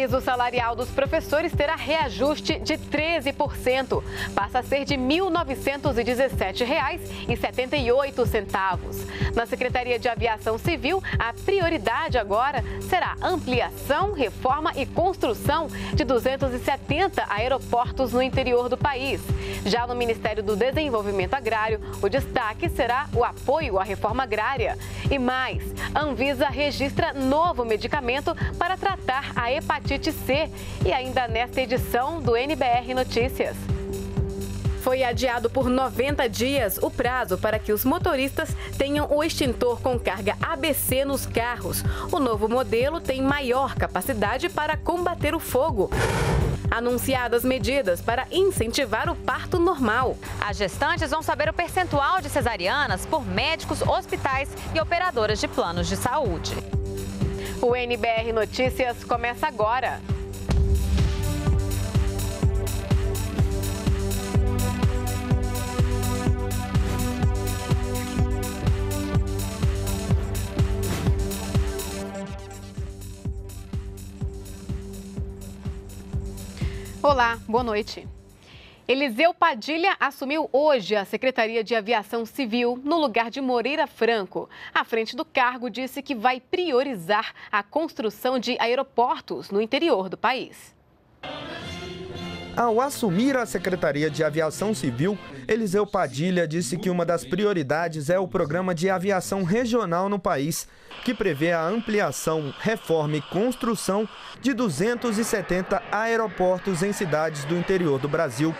piso salarial dos professores terá reajuste de 13%. Passa a ser de R$ 1.917,78. Na Secretaria de Aviação Civil, a prioridade agora será ampliação, reforma e construção de 270 aeroportos no interior do país. Já no Ministério do Desenvolvimento Agrário, o destaque será o apoio à reforma agrária. E mais, Anvisa registra novo medicamento para tratar a hepatite hepatite C e ainda nesta edição do NBR Notícias. Foi adiado por 90 dias o prazo para que os motoristas tenham o extintor com carga ABC nos carros. O novo modelo tem maior capacidade para combater o fogo. Anunciadas medidas para incentivar o parto normal. As gestantes vão saber o percentual de cesarianas por médicos, hospitais e operadoras de planos de saúde. O NBR Notícias começa agora. Olá, boa noite. Eliseu Padilha assumiu hoje a Secretaria de Aviação Civil no lugar de Moreira Franco. À frente do cargo disse que vai priorizar a construção de aeroportos no interior do país. Ao assumir a Secretaria de Aviação Civil, Eliseu Padilha disse que uma das prioridades é o programa de aviação regional no país, que prevê a ampliação, reforma e construção de 270 aeroportos em cidades do interior do Brasil.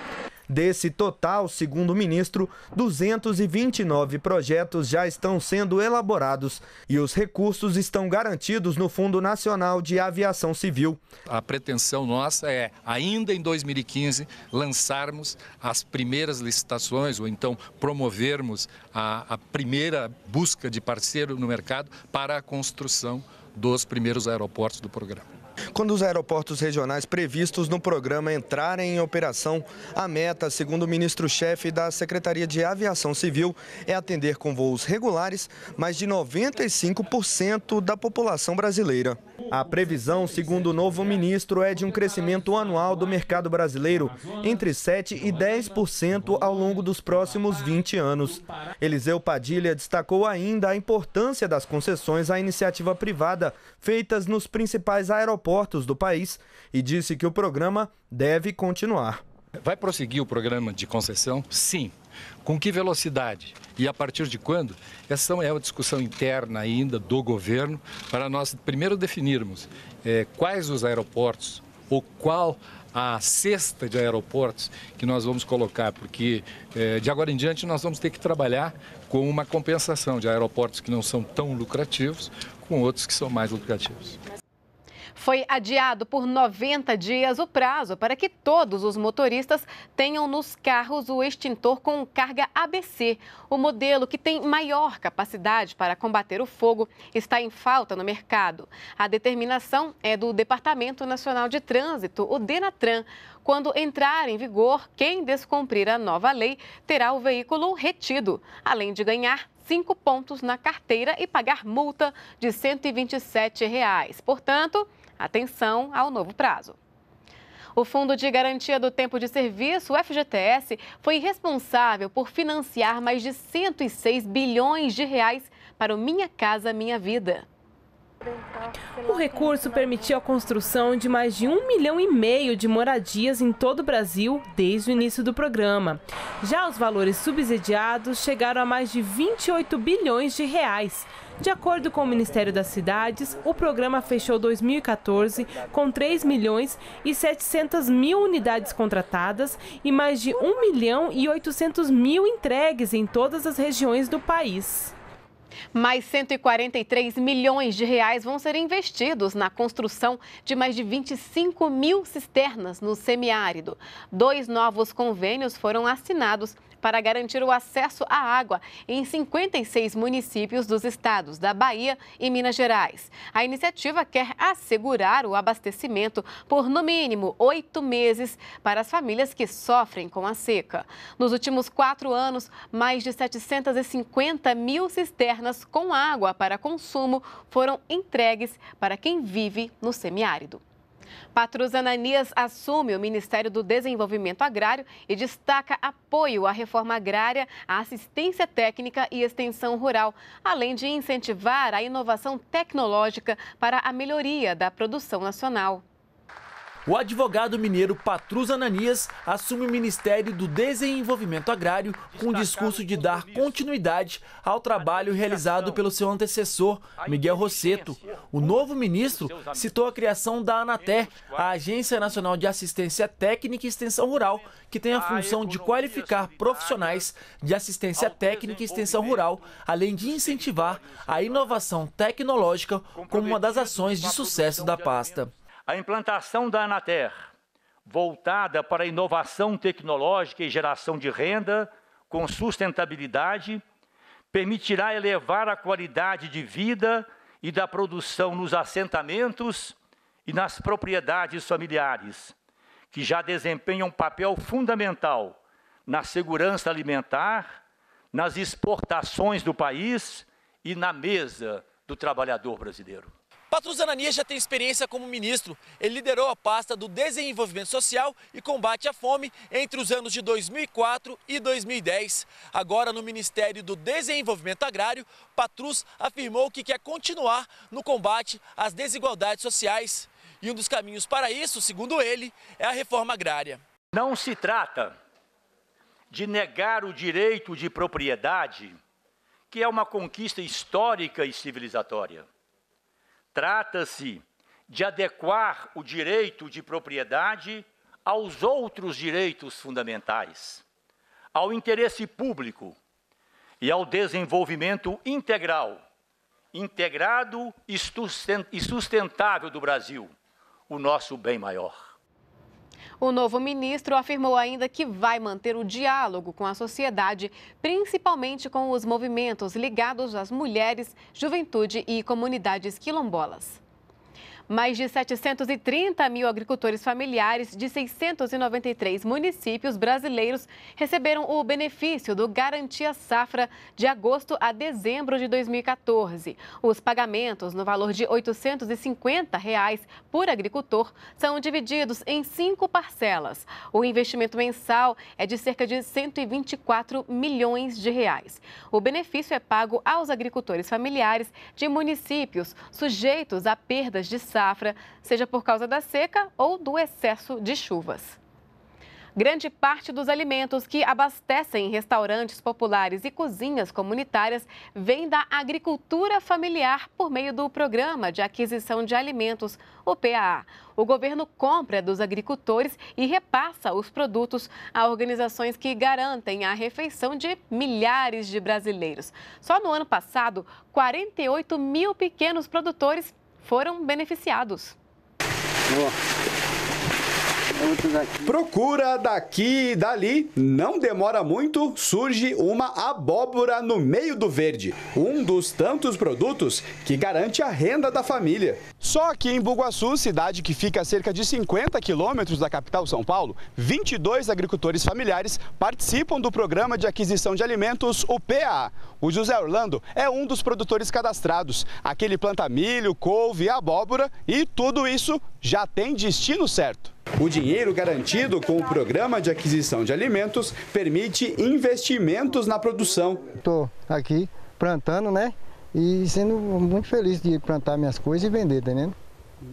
Desse total, segundo o ministro, 229 projetos já estão sendo elaborados e os recursos estão garantidos no Fundo Nacional de Aviação Civil. A pretensão nossa é, ainda em 2015, lançarmos as primeiras licitações ou então promovermos a, a primeira busca de parceiro no mercado para a construção dos primeiros aeroportos do programa. Quando os aeroportos regionais previstos no programa entrarem em operação, a meta, segundo o ministro-chefe da Secretaria de Aviação Civil, é atender com voos regulares mais de 95% da população brasileira. A previsão, segundo o novo ministro, é de um crescimento anual do mercado brasileiro entre 7% e 10% ao longo dos próximos 20 anos. Eliseu Padilha destacou ainda a importância das concessões à iniciativa privada feitas nos principais aeroportos do país e disse que o programa deve continuar. Vai prosseguir o programa de concessão? Sim. Com que velocidade e a partir de quando? Essa é uma discussão interna ainda do governo para nós primeiro definirmos é, quais os aeroportos ou qual a cesta de aeroportos que nós vamos colocar, porque eh, de agora em diante nós vamos ter que trabalhar com uma compensação de aeroportos que não são tão lucrativos com outros que são mais lucrativos. Foi adiado por 90 dias o prazo para que todos os motoristas tenham nos carros o extintor com carga ABC. O modelo que tem maior capacidade para combater o fogo está em falta no mercado. A determinação é do Departamento Nacional de Trânsito, o DENATRAN. Quando entrar em vigor, quem descumprir a nova lei terá o veículo retido, além de ganhar cinco pontos na carteira e pagar multa de R$ 127. Reais. Portanto, atenção ao novo prazo. O Fundo de Garantia do Tempo de Serviço, o FGTS, foi responsável por financiar mais de 106 bilhões de reais para o Minha Casa Minha Vida. O recurso permitiu a construção de mais de um milhão e meio de moradias em todo o Brasil desde o início do programa. Já os valores subsidiados chegaram a mais de 28 bilhões de reais. De acordo com o Ministério das Cidades, o programa fechou 2014 com 3 milhões e 700 mil unidades contratadas e mais de 1 milhão e 800 mil entregues em todas as regiões do país. Mais 143 milhões de reais vão ser investidos na construção de mais de 25 mil cisternas no semiárido. Dois novos convênios foram assinados para garantir o acesso à água em 56 municípios dos estados da Bahia e Minas Gerais. A iniciativa quer assegurar o abastecimento por, no mínimo, oito meses para as famílias que sofrem com a seca. Nos últimos quatro anos, mais de 750 mil cisternas com água para consumo foram entregues para quem vive no semiárido. Patrus Ananias assume o Ministério do Desenvolvimento Agrário e destaca apoio à reforma agrária, à assistência técnica e extensão rural, além de incentivar a inovação tecnológica para a melhoria da produção nacional. O advogado mineiro Patrus Ananias assume o Ministério do Desenvolvimento Agrário com o discurso de dar continuidade ao trabalho realizado pelo seu antecessor, Miguel Rosseto. O novo ministro citou a criação da ANATE, a Agência Nacional de Assistência Técnica e Extensão Rural, que tem a função de qualificar profissionais de assistência técnica e extensão rural, além de incentivar a inovação tecnológica como uma das ações de sucesso da pasta. A implantação da Anater, voltada para inovação tecnológica e geração de renda com sustentabilidade, permitirá elevar a qualidade de vida e da produção nos assentamentos e nas propriedades familiares, que já desempenham um papel fundamental na segurança alimentar, nas exportações do país e na mesa do trabalhador brasileiro. Patrus Ananias já tem experiência como ministro. Ele liderou a pasta do Desenvolvimento Social e Combate à Fome entre os anos de 2004 e 2010. Agora, no Ministério do Desenvolvimento Agrário, Patrus afirmou que quer continuar no combate às desigualdades sociais. E um dos caminhos para isso, segundo ele, é a reforma agrária. Não se trata de negar o direito de propriedade, que é uma conquista histórica e civilizatória. Trata-se de adequar o direito de propriedade aos outros direitos fundamentais, ao interesse público e ao desenvolvimento integral, integrado e sustentável do Brasil, o nosso bem maior. O novo ministro afirmou ainda que vai manter o diálogo com a sociedade, principalmente com os movimentos ligados às mulheres, juventude e comunidades quilombolas. Mais de 730 mil agricultores familiares de 693 municípios brasileiros receberam o benefício do Garantia Safra de agosto a dezembro de 2014. Os pagamentos, no valor de R$ 850 reais por agricultor, são divididos em cinco parcelas. O investimento mensal é de cerca de 124 milhões de reais. O benefício é pago aos agricultores familiares de municípios sujeitos a perdas de safra safra, seja por causa da seca ou do excesso de chuvas. Grande parte dos alimentos que abastecem restaurantes populares e cozinhas comunitárias vem da agricultura familiar por meio do Programa de Aquisição de Alimentos, o PAA. O governo compra dos agricultores e repassa os produtos a organizações que garantem a refeição de milhares de brasileiros. Só no ano passado, 48 mil pequenos produtores foram beneficiados. Boa. Procura daqui e dali, não demora muito, surge uma abóbora no meio do verde, um dos tantos produtos que garante a renda da família. Só que em Buguaçu, cidade que fica a cerca de 50 quilômetros da capital São Paulo, 22 agricultores familiares participam do programa de aquisição de alimentos, o PA. O José Orlando é um dos produtores cadastrados. Aquele planta milho, couve, abóbora e tudo isso já tem destino certo. O dinheiro garantido com o programa de aquisição de alimentos permite investimentos na produção. Estou aqui plantando, né? E sendo muito feliz de plantar minhas coisas e vender, tá entendendo?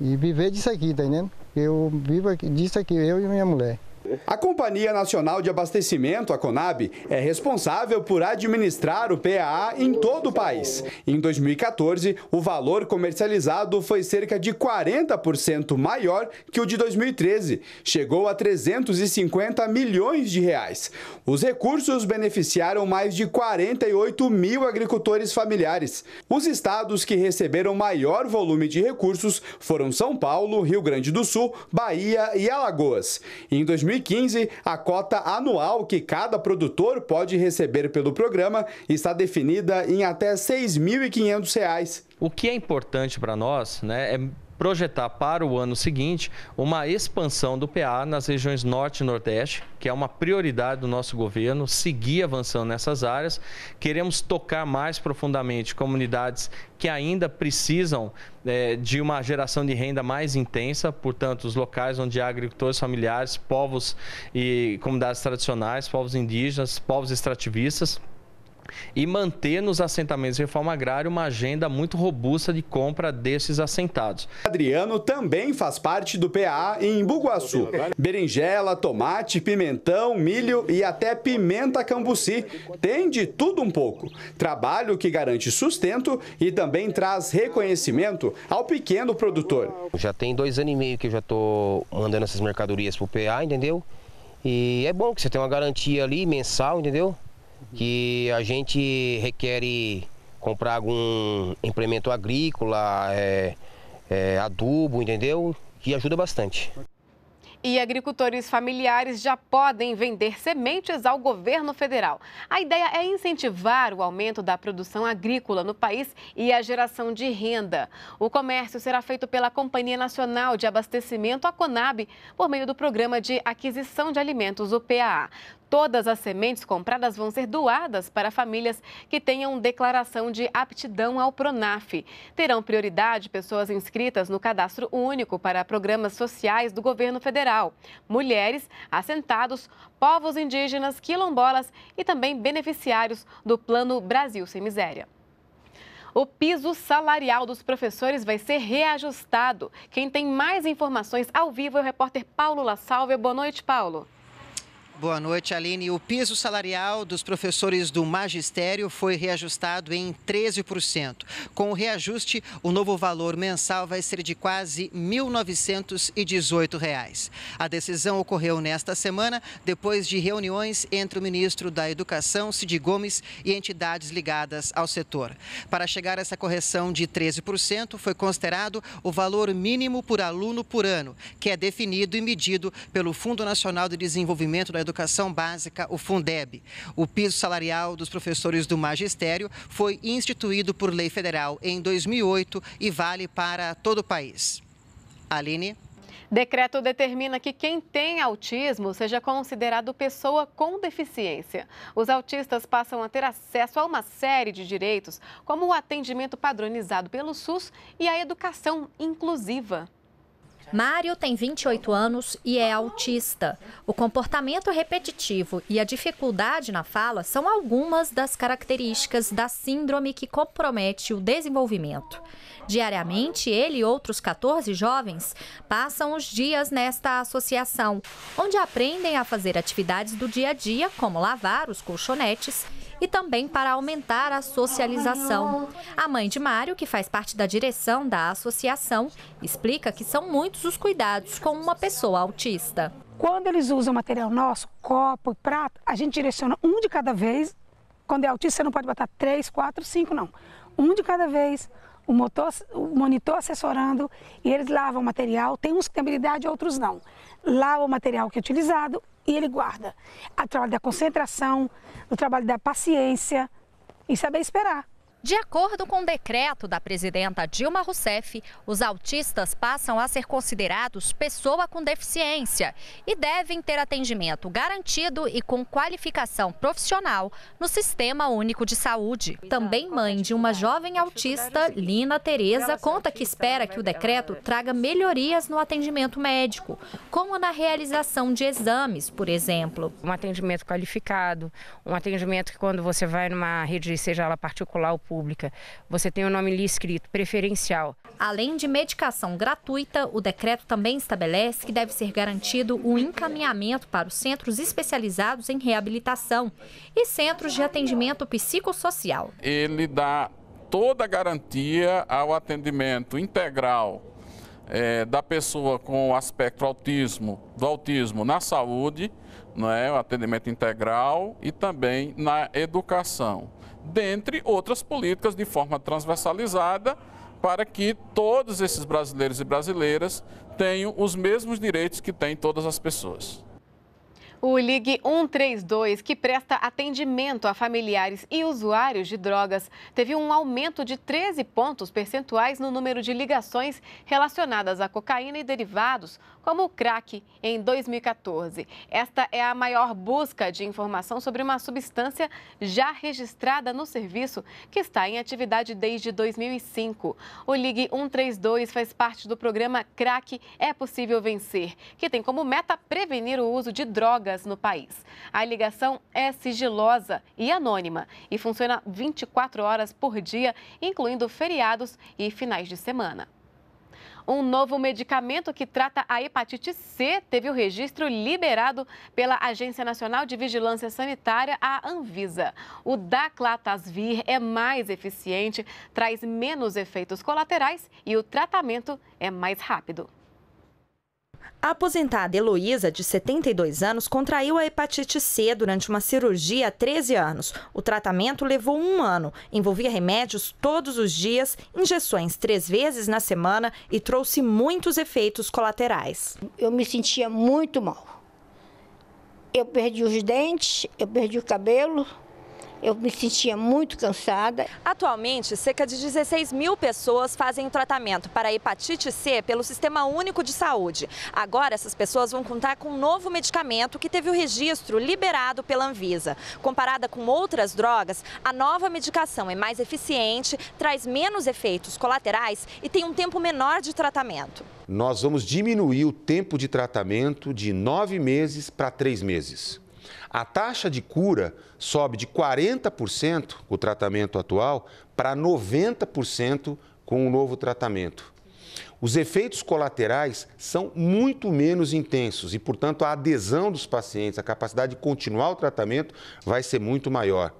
E viver disso aqui, tá entendendo? Eu vivo disso aqui, eu e minha mulher. A Companhia Nacional de Abastecimento, a CONAB, é responsável por administrar o PAA em todo o país. Em 2014, o valor comercializado foi cerca de 40% maior que o de 2013, chegou a 350 milhões de reais. Os recursos beneficiaram mais de 48 mil agricultores familiares. Os estados que receberam maior volume de recursos foram São Paulo, Rio Grande do Sul, Bahia e Alagoas. Em 2015, 2015, a cota anual que cada produtor pode receber pelo programa está definida em até R$ 6.500. O que é importante para nós né, é projetar para o ano seguinte uma expansão do PA nas regiões Norte e Nordeste, que é uma prioridade do nosso governo, seguir avançando nessas áreas. Queremos tocar mais profundamente comunidades que ainda precisam é, de uma geração de renda mais intensa, portanto, os locais onde há agricultores familiares, povos e comunidades tradicionais, povos indígenas, povos extrativistas e manter nos assentamentos de reforma agrária uma agenda muito robusta de compra desses assentados. Adriano também faz parte do PA em Buguaçu. Berinjela, tomate, pimentão, milho e até pimenta cambuci. Tem de tudo um pouco. Trabalho que garante sustento e também traz reconhecimento ao pequeno produtor. Já tem dois anos e meio que eu já estou mandando essas mercadorias para o PA, entendeu? E é bom que você tem uma garantia ali mensal, entendeu? que a gente requer comprar algum implemento agrícola, é, é, adubo, entendeu? Que ajuda bastante. E agricultores familiares já podem vender sementes ao governo federal. A ideia é incentivar o aumento da produção agrícola no país e a geração de renda. O comércio será feito pela Companhia Nacional de Abastecimento, a Conab, por meio do Programa de Aquisição de Alimentos, o PAA. Todas as sementes compradas vão ser doadas para famílias que tenham declaração de aptidão ao Pronaf. Terão prioridade pessoas inscritas no cadastro único para programas sociais do governo federal, mulheres, assentados, povos indígenas, quilombolas e também beneficiários do Plano Brasil Sem Miséria. O piso salarial dos professores vai ser reajustado. Quem tem mais informações ao vivo é o repórter Paulo La Salve. Boa noite, Paulo. Boa noite, Aline. O piso salarial dos professores do magistério foi reajustado em 13%. Com o reajuste, o novo valor mensal vai ser de quase R$ 1.918. Reais. A decisão ocorreu nesta semana, depois de reuniões entre o ministro da Educação, Cid Gomes, e entidades ligadas ao setor. Para chegar a essa correção de 13%, foi considerado o valor mínimo por aluno por ano, que é definido e medido pelo Fundo Nacional de Desenvolvimento da Educação Educação Básica, o Fundeb. O piso salarial dos professores do magistério foi instituído por lei federal em 2008 e vale para todo o país. Aline. Decreto determina que quem tem autismo seja considerado pessoa com deficiência. Os autistas passam a ter acesso a uma série de direitos, como o atendimento padronizado pelo SUS e a educação inclusiva. Mário tem 28 anos e é autista. O comportamento repetitivo e a dificuldade na fala são algumas das características da síndrome que compromete o desenvolvimento. Diariamente, ele e outros 14 jovens passam os dias nesta associação, onde aprendem a fazer atividades do dia a dia, como lavar os colchonetes e também para aumentar a socialização. A mãe de Mário, que faz parte da direção da associação, explica que são muitos os cuidados com uma pessoa autista. Quando eles usam material nosso, copo, prato, a gente direciona um de cada vez. Quando é autista, você não pode botar três, quatro, cinco, não. Um de cada vez, o, motor, o monitor assessorando e eles lavam o material. Tem uns que têm habilidade, outros não. Lava o material que é utilizado e ele guarda. O trabalho da concentração, o trabalho da paciência e saber esperar. De acordo com o decreto da presidenta Dilma Rousseff, os autistas passam a ser considerados pessoa com deficiência e devem ter atendimento garantido e com qualificação profissional no Sistema Único de Saúde. Também mãe de uma jovem autista, Lina Tereza, conta que espera que o decreto traga melhorias no atendimento médico, como na realização de exames, por exemplo. Um atendimento qualificado, um atendimento que quando você vai numa rede, seja ela particular ou pública, Pública. Você tem o nome ali escrito, preferencial. Além de medicação gratuita, o decreto também estabelece que deve ser garantido o encaminhamento para os centros especializados em reabilitação e centros de atendimento psicossocial. Ele dá toda a garantia ao atendimento integral é, da pessoa com o aspecto autismo, do autismo na saúde, né, o atendimento integral e também na educação dentre outras políticas de forma transversalizada, para que todos esses brasileiros e brasileiras tenham os mesmos direitos que têm todas as pessoas. O Ligue 132, que presta atendimento a familiares e usuários de drogas, teve um aumento de 13 pontos percentuais no número de ligações relacionadas à cocaína e derivados, como o crack em 2014. Esta é a maior busca de informação sobre uma substância já registrada no serviço que está em atividade desde 2005. O Ligue 132 faz parte do programa Crack é Possível Vencer, que tem como meta prevenir o uso de drogas no país. A ligação é sigilosa e anônima e funciona 24 horas por dia, incluindo feriados e finais de semana. Um novo medicamento que trata a hepatite C teve o registro liberado pela Agência Nacional de Vigilância Sanitária, a Anvisa. O Daclatasvir é mais eficiente, traz menos efeitos colaterais e o tratamento é mais rápido. A aposentada Heloísa, de 72 anos, contraiu a hepatite C durante uma cirurgia há 13 anos. O tratamento levou um ano, envolvia remédios todos os dias, injeções três vezes na semana e trouxe muitos efeitos colaterais. Eu me sentia muito mal. Eu perdi os dentes, eu perdi o cabelo, eu me sentia muito cansada. Atualmente, cerca de 16 mil pessoas fazem o tratamento para hepatite C pelo Sistema Único de Saúde. Agora, essas pessoas vão contar com um novo medicamento que teve o registro liberado pela Anvisa. Comparada com outras drogas, a nova medicação é mais eficiente, traz menos efeitos colaterais e tem um tempo menor de tratamento. Nós vamos diminuir o tempo de tratamento de nove meses para três meses. A taxa de cura sobe de 40%, o tratamento atual, para 90% com o novo tratamento. Os efeitos colaterais são muito menos intensos e, portanto, a adesão dos pacientes, a capacidade de continuar o tratamento vai ser muito maior.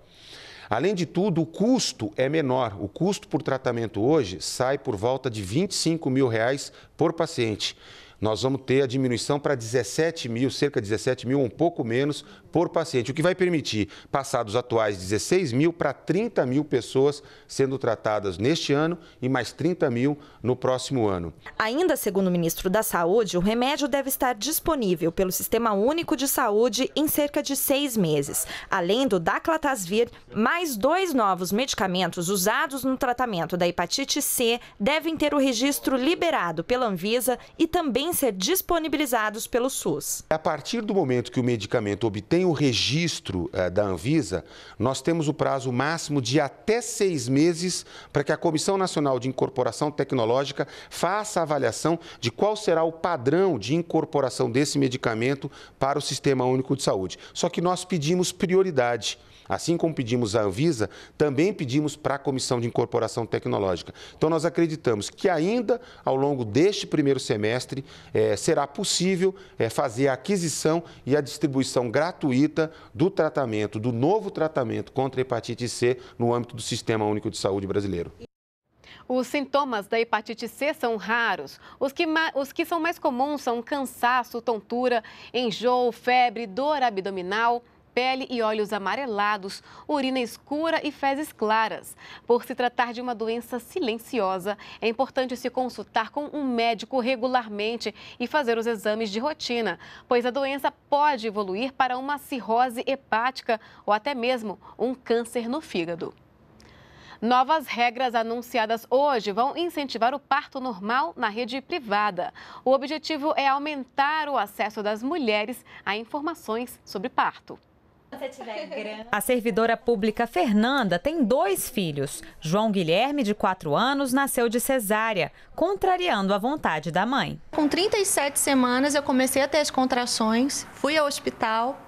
Além de tudo, o custo é menor. O custo por tratamento hoje sai por volta de 25 mil reais por paciente. Nós vamos ter a diminuição para 17 mil, cerca de 17 mil, um pouco menos, por paciente, o que vai permitir passar dos atuais 16 mil para 30 mil pessoas sendo tratadas neste ano e mais 30 mil no próximo ano. Ainda segundo o ministro da Saúde, o remédio deve estar disponível pelo Sistema Único de Saúde em cerca de seis meses. Além do daclatasvir, mais dois novos medicamentos usados no tratamento da hepatite C devem ter o registro liberado pela Anvisa e também ser disponibilizados pelo SUS. A partir do momento que o medicamento obtém o registro eh, da Anvisa, nós temos o prazo máximo de até seis meses para que a Comissão Nacional de Incorporação Tecnológica faça a avaliação de qual será o padrão de incorporação desse medicamento para o Sistema Único de Saúde. Só que nós pedimos prioridade. Assim como pedimos à Anvisa, também pedimos para a Comissão de Incorporação Tecnológica. Então, nós acreditamos que ainda ao longo deste primeiro semestre é, será possível é, fazer a aquisição e a distribuição gratuita do tratamento, do novo tratamento contra a hepatite C no âmbito do Sistema Único de Saúde brasileiro. Os sintomas da hepatite C são raros. Os que, os que são mais comuns são cansaço, tontura, enjoo, febre, dor abdominal pele e olhos amarelados, urina escura e fezes claras. Por se tratar de uma doença silenciosa, é importante se consultar com um médico regularmente e fazer os exames de rotina, pois a doença pode evoluir para uma cirrose hepática ou até mesmo um câncer no fígado. Novas regras anunciadas hoje vão incentivar o parto normal na rede privada. O objetivo é aumentar o acesso das mulheres a informações sobre parto. A servidora pública Fernanda tem dois filhos. João Guilherme, de 4 anos, nasceu de cesárea, contrariando a vontade da mãe. Com 37 semanas, eu comecei a ter as contrações, fui ao hospital,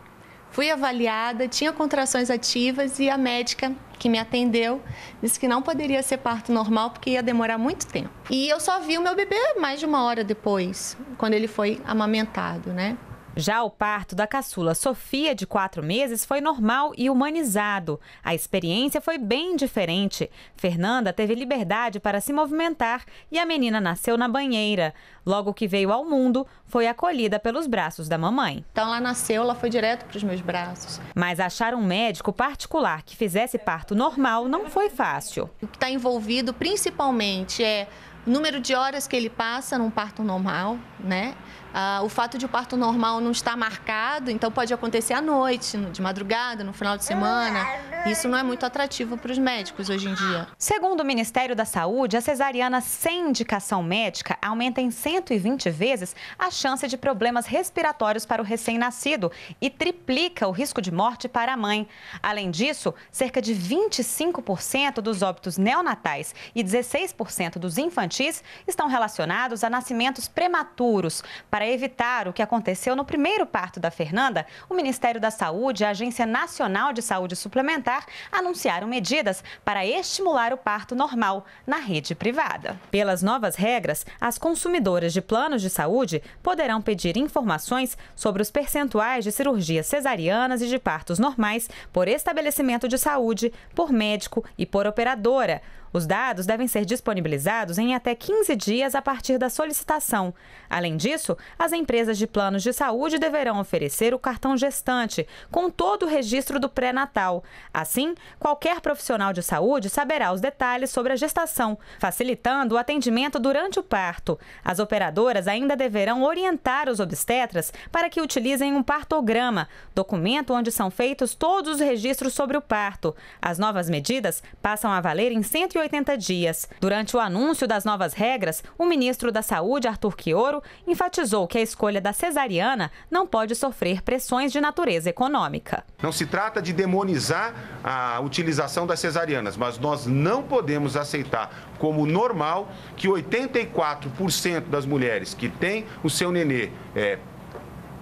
fui avaliada, tinha contrações ativas e a médica que me atendeu disse que não poderia ser parto normal porque ia demorar muito tempo. E eu só vi o meu bebê mais de uma hora depois, quando ele foi amamentado, né? Já o parto da caçula Sofia, de quatro meses, foi normal e humanizado. A experiência foi bem diferente. Fernanda teve liberdade para se movimentar e a menina nasceu na banheira. Logo que veio ao mundo, foi acolhida pelos braços da mamãe. Então ela nasceu, ela foi direto para os meus braços. Mas achar um médico particular que fizesse parto normal não foi fácil. O que está envolvido principalmente é o número de horas que ele passa num parto normal, né? Ah, o fato de o parto normal não estar marcado, então pode acontecer à noite, de madrugada, no final de semana. Isso não é muito atrativo para os médicos hoje em dia. Segundo o Ministério da Saúde, a cesariana sem indicação médica aumenta em 120 vezes a chance de problemas respiratórios para o recém-nascido e triplica o risco de morte para a mãe. Além disso, cerca de 25% dos óbitos neonatais e 16% dos infantis estão relacionados a nascimentos prematuros. Para para evitar o que aconteceu no primeiro parto da Fernanda, o Ministério da Saúde e a Agência Nacional de Saúde Suplementar anunciaram medidas para estimular o parto normal na rede privada. Pelas novas regras, as consumidoras de planos de saúde poderão pedir informações sobre os percentuais de cirurgias cesarianas e de partos normais por estabelecimento de saúde, por médico e por operadora. Os dados devem ser disponibilizados em até 15 dias a partir da solicitação. Além disso, as empresas de planos de saúde deverão oferecer o cartão gestante, com todo o registro do pré-natal. Assim, qualquer profissional de saúde saberá os detalhes sobre a gestação, facilitando o atendimento durante o parto. As operadoras ainda deverão orientar os obstetras para que utilizem um partograma, documento onde são feitos todos os registros sobre o parto. As novas medidas passam a valer em 180 180 dias. Durante o anúncio das novas regras, o ministro da Saúde, Arthur Quioro, enfatizou que a escolha da cesariana não pode sofrer pressões de natureza econômica. Não se trata de demonizar a utilização das cesarianas, mas nós não podemos aceitar como normal que 84% das mulheres que têm o seu nenê é,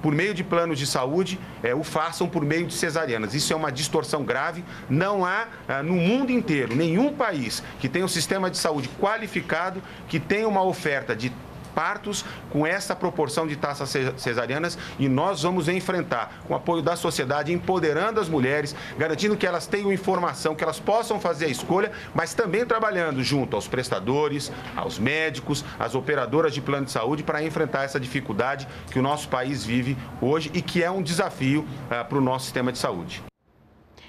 por meio de planos de saúde é, o façam por meio de cesarianas. Isso é uma distorção grave. Não há ah, no mundo inteiro nenhum país que tenha um sistema de saúde qualificado, que tenha uma oferta de partos com essa proporção de taxas cesarianas e nós vamos enfrentar, com o apoio da sociedade, empoderando as mulheres, garantindo que elas tenham informação, que elas possam fazer a escolha, mas também trabalhando junto aos prestadores, aos médicos, às operadoras de plano de saúde para enfrentar essa dificuldade que o nosso país vive hoje e que é um desafio ah, para o nosso sistema de saúde.